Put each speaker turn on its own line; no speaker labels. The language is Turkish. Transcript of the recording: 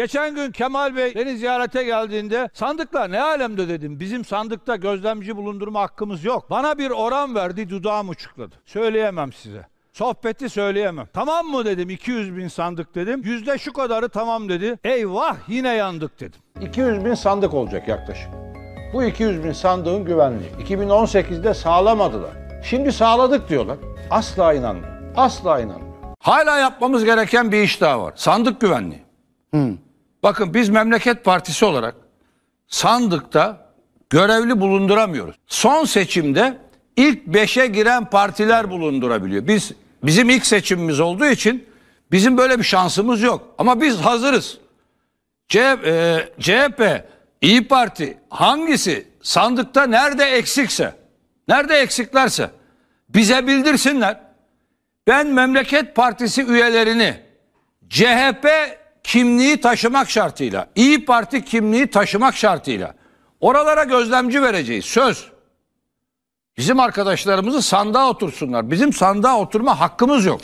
Geçen gün Kemal Bey beni ziyarete geldiğinde sandıklar ne alemde dedim. Bizim sandıkta gözlemci bulundurma hakkımız yok. Bana bir oran verdi dudağım uçukladı. Söyleyemem size. Sohbeti söyleyemem. Tamam mı dedim 200 bin sandık dedim. Yüzde şu kadarı tamam dedi. Eyvah yine yandık dedim. 200 bin sandık olacak yaklaşık. Bu 200 bin sandığın güvenliği. 2018'de sağlamadılar. Şimdi sağladık diyorlar. Asla inanmıyor. Asla inanmıyor. Hala yapmamız gereken bir iş daha var. Sandık güvenliği. Hmm. Bakın biz memleket partisi olarak sandıkta görevli bulunduramıyoruz. Son seçimde ilk beşe giren partiler bulundurabiliyor. Biz bizim ilk seçimimiz olduğu için bizim böyle bir şansımız yok. Ama biz hazırız. CHP, e, CHP İyi Parti hangisi sandıkta nerede eksikse, nerede eksiklerse bize bildirsinler. Ben Memleket Partisi üyelerini CHP kimliği taşımak şartıyla, İyi Parti kimliği taşımak şartıyla oralara gözlemci vereceğiz. Söz. Bizim arkadaşlarımızı sandığa otursunlar. Bizim sandığa oturma hakkımız yok.